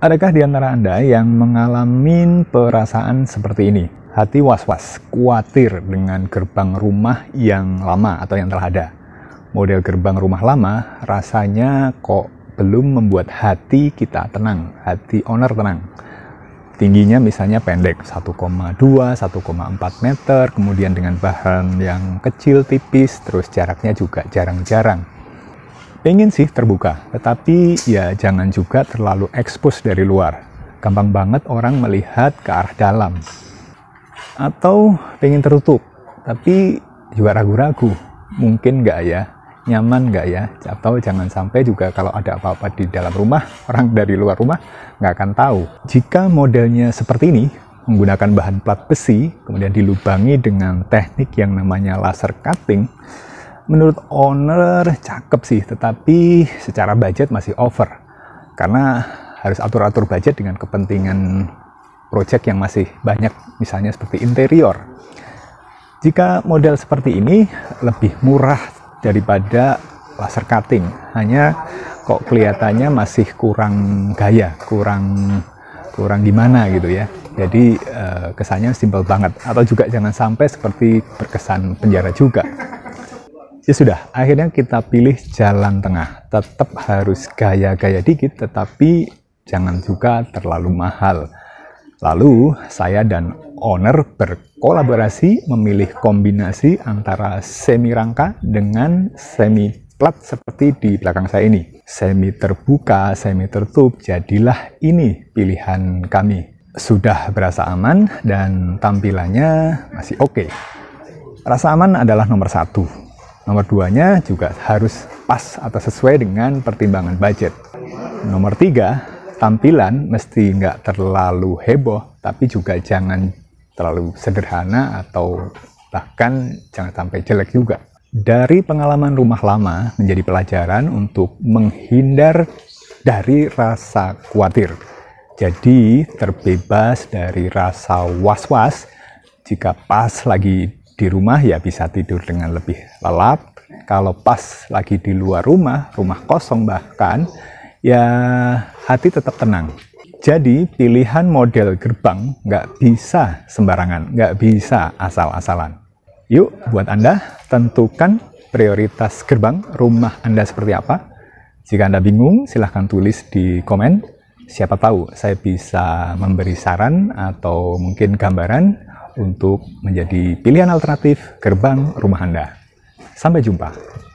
Adakah di antara Anda yang mengalami perasaan seperti ini? Hati was-was, khawatir dengan gerbang rumah yang lama atau yang telah ada. Model gerbang rumah lama rasanya kok belum membuat hati kita tenang, hati owner tenang. Tingginya misalnya pendek, 1,2, 1,4 meter, kemudian dengan bahan yang kecil, tipis, terus jaraknya juga jarang-jarang Pengen sih terbuka, tetapi ya jangan juga terlalu ekspos dari luar. Gampang banget orang melihat ke arah dalam. Atau pengen tertutup, tapi juga ragu-ragu. Mungkin nggak ya, nyaman nggak ya. Atau jangan sampai juga kalau ada apa-apa di dalam rumah, orang dari luar rumah nggak akan tahu. Jika modelnya seperti ini, menggunakan bahan plat besi, kemudian dilubangi dengan teknik yang namanya laser cutting, menurut owner cakep sih, tetapi secara budget masih over. Karena harus atur-atur budget dengan kepentingan project yang masih banyak, misalnya seperti interior. Jika model seperti ini lebih murah daripada laser cutting, hanya kok kelihatannya masih kurang gaya, kurang kurang gimana gitu ya. Jadi eh, kesannya simpel banget atau juga jangan sampai seperti berkesan penjara juga ya sudah akhirnya kita pilih jalan tengah tetap harus gaya-gaya dikit tetapi jangan juga terlalu mahal lalu saya dan owner berkolaborasi memilih kombinasi antara semi rangka dengan semi plat seperti di belakang saya ini semi terbuka semi tertutup jadilah ini pilihan kami sudah berasa aman dan tampilannya masih oke okay. rasa aman adalah nomor satu Nomor duanya juga harus pas atau sesuai dengan pertimbangan budget. Nomor tiga, tampilan mesti nggak terlalu heboh, tapi juga jangan terlalu sederhana atau bahkan jangan sampai jelek juga. Dari pengalaman rumah lama menjadi pelajaran untuk menghindar dari rasa khawatir. Jadi terbebas dari rasa was-was jika pas lagi di rumah ya bisa tidur dengan lebih lelap. Kalau pas lagi di luar rumah, rumah kosong bahkan, ya hati tetap tenang. Jadi pilihan model gerbang nggak bisa sembarangan, nggak bisa asal-asalan. Yuk buat Anda tentukan prioritas gerbang rumah Anda seperti apa. Jika Anda bingung, silahkan tulis di komen. Siapa tahu saya bisa memberi saran atau mungkin gambaran untuk menjadi pilihan alternatif gerbang rumah Anda. Sampai jumpa.